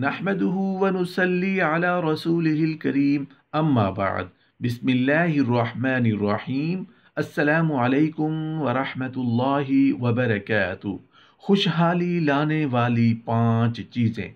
بسم الله الرحمن الرحيم अम्माबाद عليكم अल्लाम الله وبركاته खुशहाली लाने वाली पांच चीज़ें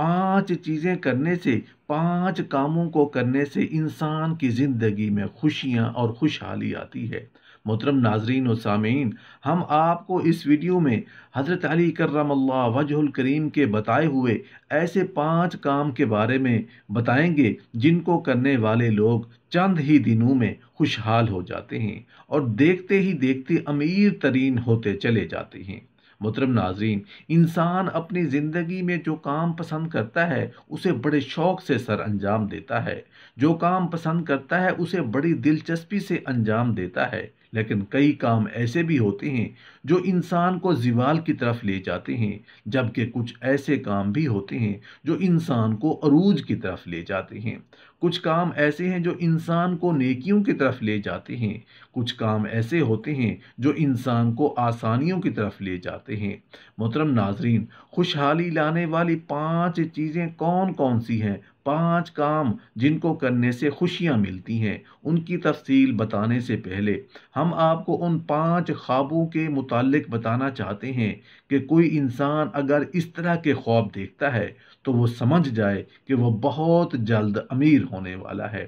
पांच चीज़ें करने से पांच कामों को करने से इंसान की ज़िंदगी में खुशियाँ और खुशहाली आती है मोहतरम नाजरीन और सामीन हम आपको इस वीडियो में हज़रत अली करम वजहुल करीम के बताए हुए ऐसे पांच काम के बारे में बताएंगे जिनको करने वाले लोग चंद ही दिनों में खुशहाल हो जाते हैं और देखते ही देखते अमीर तरीन होते चले जाते हैं मोहतरम नाजरीन इंसान अपनी ज़िंदगी में जो काम पसंद करता है उसे बड़े शौक़ से सर अंजाम देता है जो काम पसंद करता है उसे बड़ी दिलचस्पी से अंजाम देता है लेकिन कई काम ऐसे भी होते हैं जो इंसान को जीवाल की तरफ ले जाते हैं जबकि कुछ ऐसे काम भी होते हैं जो इंसान को अरूज की तरफ ले जाते हैं कुछ काम ऐसे हैं जो इंसान को नेकियों की तरफ ले जाते हैं कुछ काम ऐसे होते हैं जो इंसान को आसानियों की तरफ ले जाते हैं मोहतरम नाजरीन खुशहाली लाने वाली पांच चीज़ें कौन कौन सी हैं पांच काम जिनको करने से खुशियां मिलती हैं उनकी तफसील बताने से पहले हम आपको उन पांच ख्वाबों के मुतालिक बताना चाहते हैं कि कोई इंसान अगर इस तरह के ख्वाब देखता है तो वो समझ जाए कि वह बहुत जल्द अमीर होने वाला है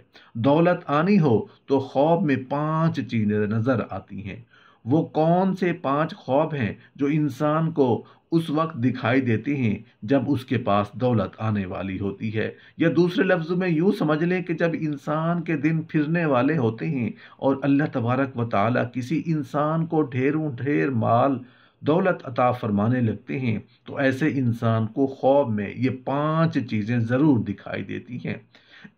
दौलत आनी हो तो ख्वाब में पांच चीज़ें नज़र आती हैं वो कौन से पांच ख्वाब हैं जो इंसान को उस वक्त दिखाई देते हैं जब उसके पास दौलत आने वाली होती है या दूसरे लफ्ज़ में यूँ समझ लें कि जब इंसान के दिन फिरने वाले होते हैं और अल्लाह तबारक व ताली किसी इंसान को ढेरों ढेर माल दौलत अता फरमाने लगते हैं तो ऐसे इंसान को ख्वाब में ये पांच चीज़ें ज़रूर दिखाई देती हैं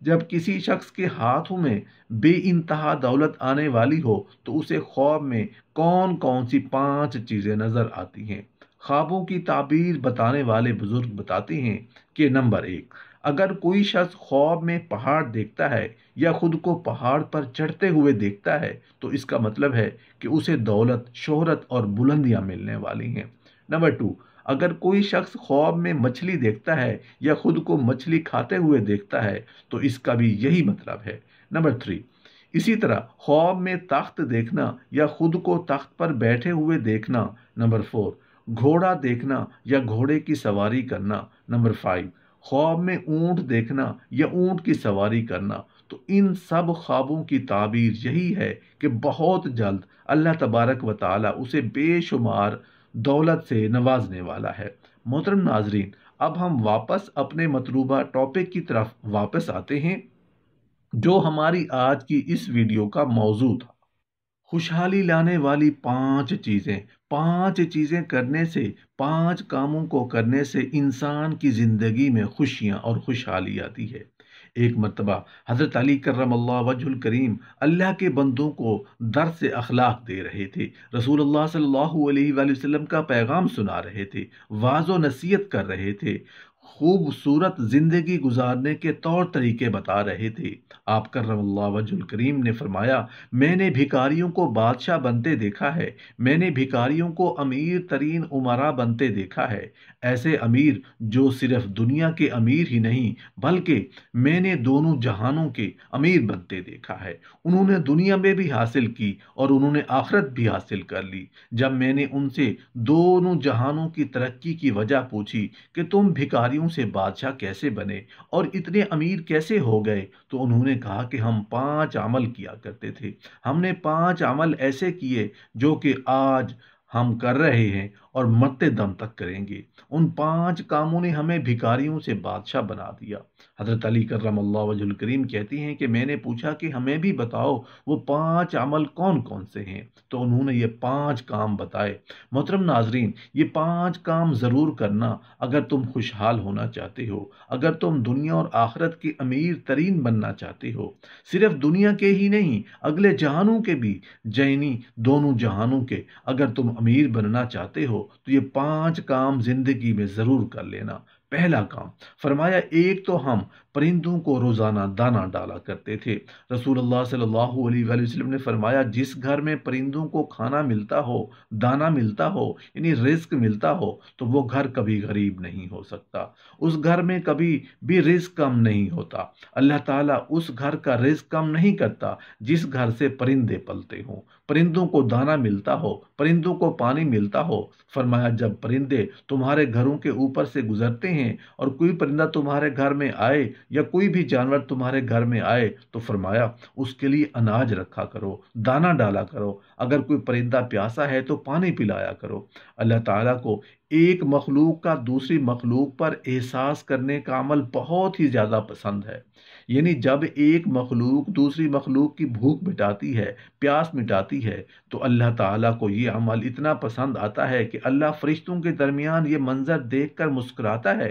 जब किसी शख्स के हाथों में बे इंतहा दौलत आने वाली हो तो उसे ख्वाब में कौन कौन सी पांच चीज़ें नज़र आती हैं ख्वाबों की ताबीर बताने वाले बुज़ुर्ग बताते हैं कि नंबर एक अगर कोई शख्स ख्वाब में पहाड़ देखता है या खुद को पहाड़ पर चढ़ते हुए देखता है तो इसका मतलब है कि उसे दौलत शोहरत और बुलंदियाँ मिलने वाली हैं नंबर टू अगर कोई शख्स ख्वाब में मछली देखता है या खुद को मछली खाते हुए देखता है तो इसका भी यही मतलब है नंबर थ्री इसी तरह ख्वाब में तख्त देखना या खुद को तख्त पर बैठे हुए देखना नंबर फोर घोड़ा देखना या घोड़े की सवारी करना नंबर फाइव ख्वाब में ऊँट देखना या ऊँट की सवारी करना तो इन सब ख्वाबों की ताबीर यही है कि बहुत जल्द अल्लाह तबारक व ताली उसे बेशुमार दौलत से नवाजने वाला है मोहतरम नाजरीन अब हम वापस अपने मतलूबा टॉपिक की तरफ वापस आते हैं जो हमारी आज की इस वीडियो का मौजू था खुशहाली लाने वाली पांच चीज़ें पांच चीज़ें करने से पांच कामों को करने से इंसान की ज़िंदगी में खुशियाँ और खुशहाली आती है एक मरतबा हज़रत अली करम वजुल करीम अल्लाह के बंदों को दर से अखलाक दे रहे थे रसूल अल्लाह सल्लल्लाहु अलैहि वसल्लम का पैगाम सुना रहे थे वाजो नसीहत कर रहे थे खूबसूरत ज़िंदगी गुजारने के तौर तरीके बता रहे थे आप करम करीम ने फरमाया मैंने भिकारियों को बादशाह बनते देखा है मैंने भिकारियों को अमीर तरीन उमरा बनते देखा है ऐसे अमीर जो सिर्फ दुनिया के अमीर ही नहीं बल्कि मैंने दोनों जहानों के अमीर बनते देखा है उन्होंने दुनिया में भी हासिल की और उन्होंने आखरत भी हासिल कर ली जब मैंने उनसे दोनों जहानों की तरक्की की वजह पूछी कि तुम भिकारी सिपाहियों से बादशाह कैसे बने और इतने अमीर कैसे हो गए तो उन्होंने कहा कि हम पांच अमल किया करते थे हमने पांच अमल ऐसे किए जो कि आज हम कर रहे हैं और मरते दम तक करेंगे उन पांच कामों ने हमें भिकारियों से बादशाह बना दिया हज़रत अली करम करीम कहती हैं कि मैंने पूछा कि हमें भी बताओ वो पांच अमल कौन कौन से हैं तो उन्होंने ये पांच काम बताए मोहतरम नाजरीन ये पांच काम ज़रूर करना अगर तुम खुशहाल होना चाहते हो अगर तुम दुनिया और आखरत के अमीर तरीन बनना चाहते हो सिर्फ दुनिया के ही नहीं अगले जहानों के भी जैनी दोनों जहानों के अगर तुम अमीर बनना चाहते हो तो ये पाँच काम ज़िंदगी में ज़रूर कर लेना पहला काम फरमाया एक तो हम परिंदों को रोज़ाना दाना डाला करते थे अल्लाह सल्लल्लाहु अलैहि वसल्लम ने फरमाया जिस घर में परिंदों को खाना मिलता हो दाना मिलता हो यानी रिस्क मिलता हो तो वो घर कभी गरीब नहीं हो सकता उस घर में कभी भी रिस्क कम नहीं होता अल्लाह ताला उस घर का रिस्क कम नहीं करता जिस घर से परिंदे पलते हों परिंदों को दाना मिलता हो परिंदों को पानी मिलता हो फरमाया जब परिंदे तुम्हारे घरों के ऊपर से गुजरते हैं हैं और कोई परिंदा तुम्हारे घर में आए या कोई भी जानवर तुम्हारे घर में आए तो फरमाया उसके लिए अनाज रखा करो दाना डाला करो अगर कोई परिंदा प्यासा है तो पानी पिलाया करो अल्लाह ताला को एक मखलूक का दूसरी मखलूक पर एहसास करने का अमल बहुत ही ज़्यादा पसंद है यानी जब एक मखलूक दूसरी मखलूक की भूख मिटाती है प्यास मिटाती है तो अल्लाह ताला को ये अमल इतना पसंद आता है कि अल्लाह फरिश्तों के दरमियान ये मंज़र देख कर मुस्कराता है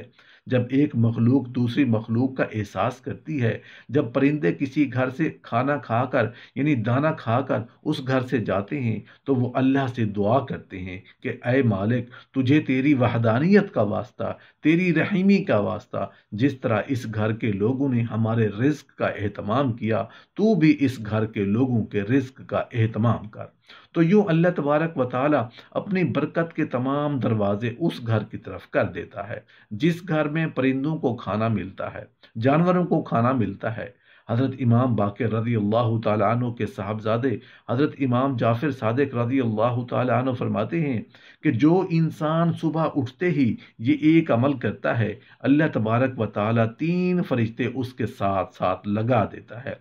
जब एक मखलूक दूसरी मखलूक का एहसास करती है जब परिंदे किसी घर से खाना खाकर यानी दाना खाकर उस घर से जाते हैं तो वो अल्लाह से दुआ करते हैं कि अय मालिक तुझे तेरी वहदानियत का वास्ता तेरी रहीमी का वास्ता जिस तरह इस घर के लोगों ने हमारे रिस्क का अहतमाम किया तू भी इस घर के लोगों के रिस्क का अहतमाम कर तो यूँ अल्लाह तबारक व अपनी बरकत के तमाम दरवाजे उस घर की तरफ कर देता है जिस घर में परिंदों को खाना मिलता है जानवरों को खाना मिलता है हज़रत इमाम बाकर रदी अल्लाह तु के साहबजादे हज़रत इमाम जाफ़िर सदक रदी अल्लाह तु फरमाते हैं कि जो इंसान सुबह उठते ही ये एक अमल करता है अल्लाह तबारक व ताली तीन फरिश्ते उसके साथ साथ लगा देता है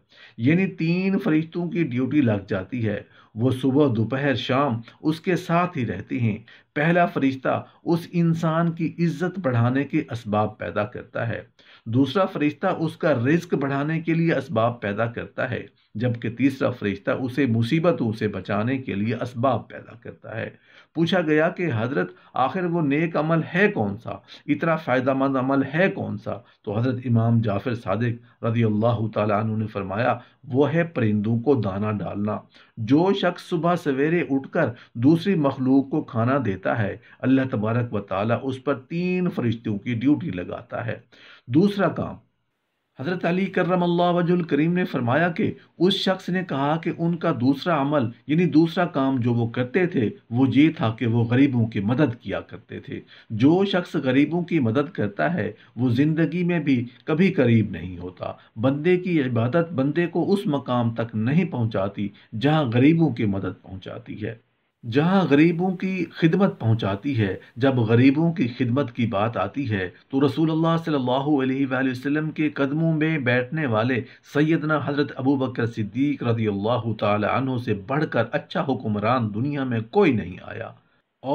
यानी तीन फरिश्तों की ड्यूटी लग जाती है वो सुबह दोपहर शाम उसके साथ ही रहते हैं पहला फरिश्ता उस इंसान की इज्जत बढ़ाने के इसबाब पैदा करता है दूसरा फरिश्ता उसका रिस्क बढ़ाने के लिए इसबाब पैदा करता है जबकि तीसरा फरिश्ता उसे मुसीबतों से बचाने के लिए इसबाब पैदा करता है पूछा गया कि हजरत आखिर वो नेक अमल है कौन सा इतना मंद अमल है कौन सा तो हजरत इमाम जाफ़िर सादिक रदी अल्लाह तु ने फरमाया वो है परिंदों को दाना डालना जो शख्स सुबह सवेरे उठकर दूसरी मखलूक को खाना देता है अल्लाह तबारक व ताली उस पर तीन फरिश्तों की ड्यूटी लगाता है दूसरा काम हज़रत अली करम वजुल करीम ने फरमाया कि उस शख्स ने कहा कि उनका दूसरा अमल यानी दूसरा काम जो वो करते थे वो ये था कि वो गरीबों की मदद किया करते थे जो शख्स गरीबों की मदद करता है वो ज़िंदगी में भी कभी करीब नहीं होता बंदे की इबादत बंदे को उस मकाम तक नहीं पहुँचाती जहाँ गरीबों की मदद पहुँचाती है जहाँ गरीबों की खिदमत पहुँचाती है जब गरीबों की खिदमत की बात आती है तो रसूल अल्लाह सल्लल्लाहु अलैहि वसल्लम के कदमों में बैठने वाले सैदना हज़रत अबू बकर सिद्दीक रजी अल्लाह तहों से बढ़कर अच्छा हुक्मरान दुनिया में कोई नहीं आया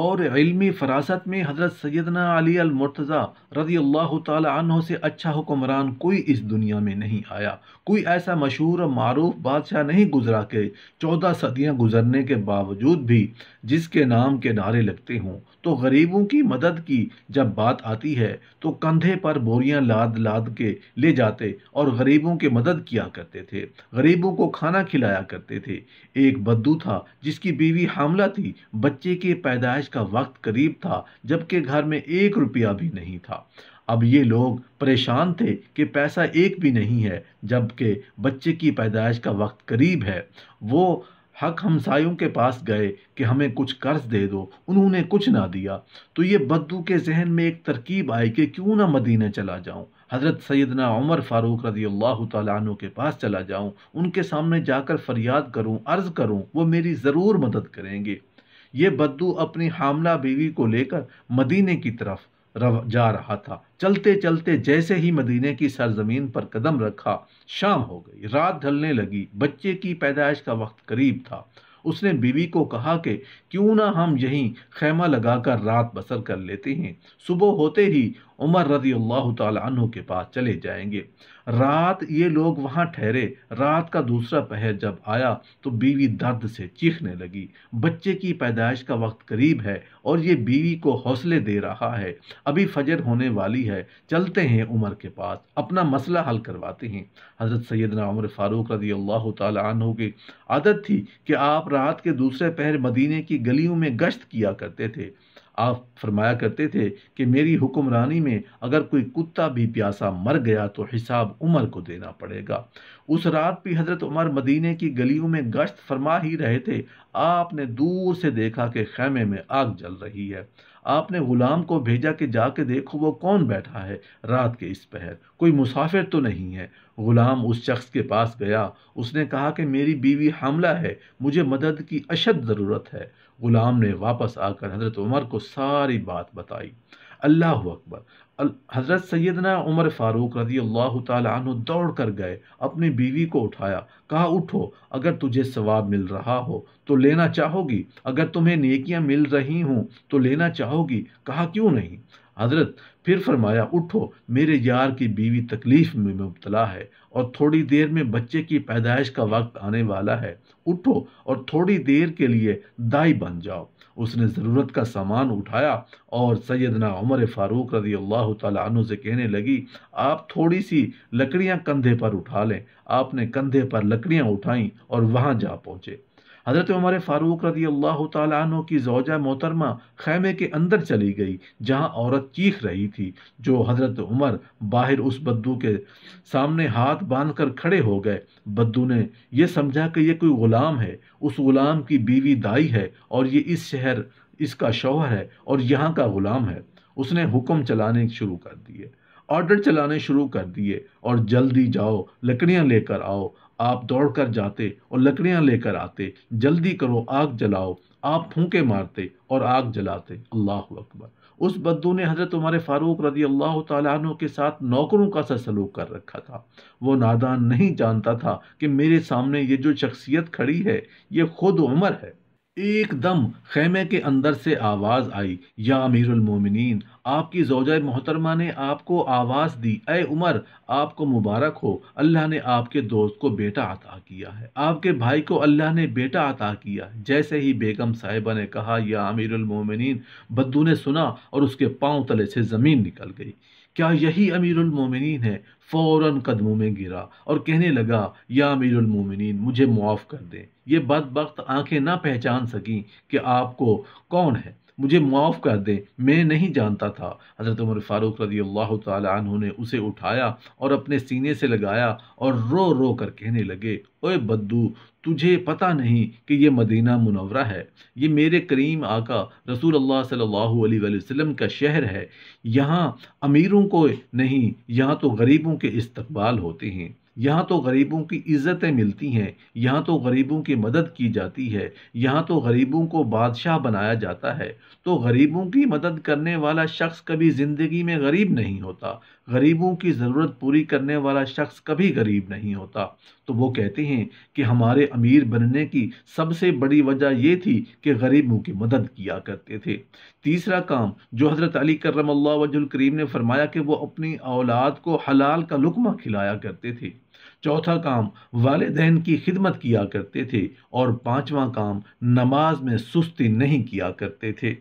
और इल्मी फरासत में हज़रत सैदना अली अलमरतज़ा रज़ी अल्लाह तह से अच्छा हुक्मरान कोई इस दुनिया में नहीं आया कोई ऐसा मशहूर और मरूफ बादशाह नहीं गुजरा के चौदह सदियाँ गुजरने के बावजूद भी जिसके नाम के नारे लगते हों तो गरीबों की मदद की जब बात आती है तो कंधे पर बोरियाँ लाद लाद के ले जाते और गरीबों की मदद किया करते थे गरीबों को खाना खिलाया करते थे एक बद्दू था जिसकी बीवी हामला थी बच्चे के पैदा पैदाइश का वक्त करीब था जबकि घर में एक रुपया भी नहीं था अब ये लोग परेशान थे कि पैसा एक भी नहीं है जबकि बच्चे की पैदाइश का वक्त करीब है वो हक हमसायों के पास गए कि हमें कुछ कर्ज दे दो उन्होंने कुछ ना दिया तो ये बद्दू के जहन में एक तरकीब आई कि क्यों ना मदीना चला जाऊं हज़रत सैदना उमर फ़ारूक रजी अल्लाह तु के पास चला जाऊं उनके सामने जाकर फरियाद करूं अर्ज़ करूं वो मेरी ज़रूर मदद करेंगे ये बद्दू अपनी हामला बीवी को लेकर मदीने की तरफ जा रहा था चलते चलते जैसे ही मदीने की सरजमीन पर कदम रखा शाम हो गई रात ढलने लगी बच्चे की पैदाइश का वक्त करीब था उसने बीवी को कहा कि क्यों ना हम यहीं खेमा लगाकर रात बसर कर लेते हैं सुबह होते ही उमर रजी अल्लाह तु के पास चले जाएंगे रात ये लोग वहाँ ठहरे रात का दूसरा पहर जब आया तो बीवी दर्द से चीखने लगी बच्चे की पैदाइश का वक्त करीब है और ये बीवी को हौसले दे रहा है अभी फजर होने वाली है चलते हैं उमर के पास अपना मसला हल करवाते हैं हज़रत सैदना उमर फ़ारूक रजी अल्लाह तु की आदत थी कि आप रात के दूसरे पहर मदीने की गलियों में गश्त किया करते थे आप फरमाया करते थे कि मेरी हुक्मरानी में अगर कोई कुत्ता भी प्यासा मर गया तो हिसाब उमर को देना पड़ेगा उस रात भी हजरत उमर मदीने की गलियों में गश्त फरमा ही रहे थे आपने दूर से देखा कि खैमे में आग जल रही है आपने गुलाम को भेजा कि जाके देखो वो कौन बैठा है रात के इस पहर कोई मुसाफिर तो नहीं है गुलाम उस शख्स के पास गया उसने कहा कि मेरी बीवी हमला है मुझे मदद की अशद ज़रूरत है ग़ुलाम ने वापस आकर हज़रत उमर को सारी बात बताई अल्लाह अकबर हज़रत सैदना उमर फ़ारूक रजी अल्लाह तु दौड़ कर गए अपनी बीवी को उठाया कहा उठो अगर तुझे सवाब मिल रहा हो तो लेना चाहोगी अगर तुम्हें नेकियां मिल रही हूँ तो लेना चाहोगी कहा क्यों नहीं हजरत फिर फरमाया उठो मेरे यार की बीवी तकलीफ़ में मुबतला है और थोड़ी देर में बच्चे की पैदाइश का वक्त आने वाला है उठो और थोड़ी देर के लिए दाई बन जाओ उसने ज़रूरत का सामान उठाया और सैदना उमर फ़ारूक रजी अल्लाह तु से कहने लगी आप थोड़ी सी लकड़ियाँ कंधे पर उठा लें आपने कंधे पर लकड़ियाँ उठाईं और वहाँ जा पहुँचे हज़रत उमर फ़ारूक रदी अल्लाह तु की जौजा मोहतरमा खैमे के अंदर चली गई जहाँ औरत चीख रही थी जो हज़रत उमर बाहर उस बद्दू के सामने हाथ बांध कर खड़े हो गए बद्दू ने यह समझा कि यह कोई ग़ुलाम है उस ग़ुलाम की बीवी दाई है और ये इस शहर इसका शौहर है और यहाँ का ग़ुलाम है उसने हुक्म चलाने शुरू कर दिए ऑर्डर चलाने शुरू कर दिए और जल्दी जाओ लकड़ियाँ लेकर आओ आप दौड़कर जाते और लकड़ियां लेकर आते जल्दी करो आग जलाओ आप फूके मारते और आग जलाते अल्लाह अकबर उस बद्दू ने हज़रत तुम्हारे फ़ारूक रजी अल्लाह तु के साथ नौकरों का सा सलूक कर रखा था वो नादान नहीं जानता था कि मेरे सामने ये जो शख्सियत खड़ी है ये खुद उमर है एकदम खेमे के अंदर से आवाज़ आई या अमीरुल मोमिनीन आपकी जोजा मोहतरमा ने आपको आवाज़ दी अय उमर आपको मुबारक हो अल्लाह ने आपके दोस्त को बेटा अता किया है आपके भाई को अल्लाह ने बेटा अता किया जैसे ही बेगम साहिबा ने कहा या अमीरुल मोमिनीन बद्दू ने सुना और उसके पाँव तले से ज़मीन निकल गई क्या यही अमीरमिन है फ़ौर कदमों में गिरा और कहने लगा या अमीरमिन मुझे मुआफ़ कर दें ये बद वक्त आँखें ना पहचान सकें कि आपको कौन है मुझे माफ़ कर दे मैं नहीं जानता था हज़रत उमर फ़ारूक रजी अल्लाह तु ने उसे उठाया और अपने सीने से लगाया और रो रो कर कहने लगे ओए बद्दू तुझे पता नहीं कि यह मदीना मुनवरा है ये मेरे करीम आका रसूल अल्लाह सल्लल्लाहु अलैहि वसल्लम का शहर है यहाँ अमीरों को नहीं यहाँ तो गरीबों के इस्तबाल होते हैं यहाँ तो गरीबों की इज्जतें मिलती हैं यहाँ तो गरीबों की मदद की जाती है यहाँ तो गरीबों को बादशाह बनाया जाता है तो गरीबों की मदद करने वाला शख्स कभी ज़िंदगी में गरीब नहीं होता गरीबों की ज़रूरत पूरी करने वाला शख्स कभी गरीब नहीं होता तो वो कहते हैं कि हमारे अमीर बनने की सबसे बड़ी वजह ये थी कि गरीबों की मदद किया करते थे तीसरा काम जो हज़रत अली करम वजुल करीम ने फरमाया कि वो अपनी औलाद को हलाल का लुकमा खिलाया करते थे चौथा काम वालदेन की खिदमत किया करते थे और पांचवा काम नमाज में सुस्ती नहीं किया करते थे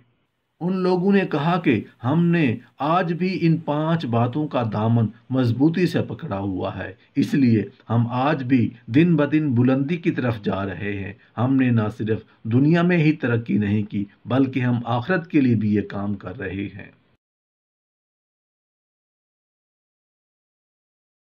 उन लोगों ने कहा कि हमने आज भी इन पांच बातों का दामन मजबूती से पकड़ा हुआ है इसलिए हम आज भी दिन ब दिन बुलंदी की तरफ जा रहे हैं हमने ना सिर्फ दुनिया में ही तरक्की नहीं की बल्कि हम आखरत के लिए भी ये काम कर रहे हैं